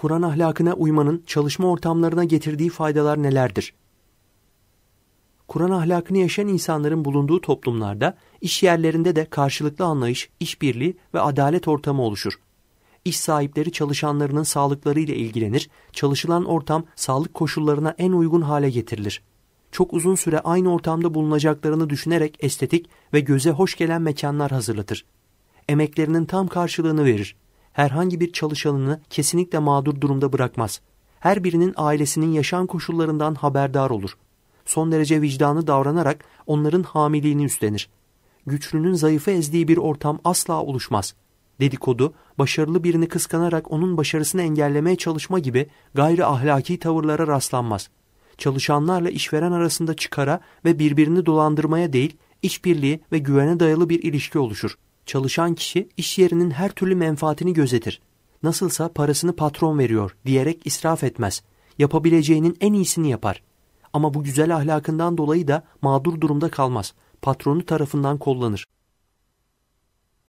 Kur'an ahlakına uymanın çalışma ortamlarına getirdiği faydalar nelerdir? Kur'an ahlakını yaşayan insanların bulunduğu toplumlarda, iş yerlerinde de karşılıklı anlayış, işbirliği ve adalet ortamı oluşur. İş sahipleri çalışanlarının sağlıklarıyla ilgilenir, çalışılan ortam sağlık koşullarına en uygun hale getirilir. Çok uzun süre aynı ortamda bulunacaklarını düşünerek estetik ve göze hoş gelen mekanlar hazırlatır. Emeklerinin tam karşılığını verir herhangi bir çalışanını kesinlikle mağdur durumda bırakmaz. Her birinin ailesinin yaşam koşullarından haberdar olur. Son derece vicdanı davranarak onların hamiliğini üstlenir. Güçlünün zayıfı ezdiği bir ortam asla oluşmaz. Dedikodu, başarılı birini kıskanarak onun başarısını engellemeye çalışma gibi gayri ahlaki tavırlara rastlanmaz. Çalışanlarla işveren arasında çıkara ve birbirini dolandırmaya değil, işbirliği ve güvene dayalı bir ilişki oluşur. Çalışan kişi iş yerinin her türlü menfaatini gözetir. Nasılsa parasını patron veriyor diyerek israf etmez. Yapabileceğinin en iyisini yapar. Ama bu güzel ahlakından dolayı da mağdur durumda kalmaz. Patronu tarafından kollanır.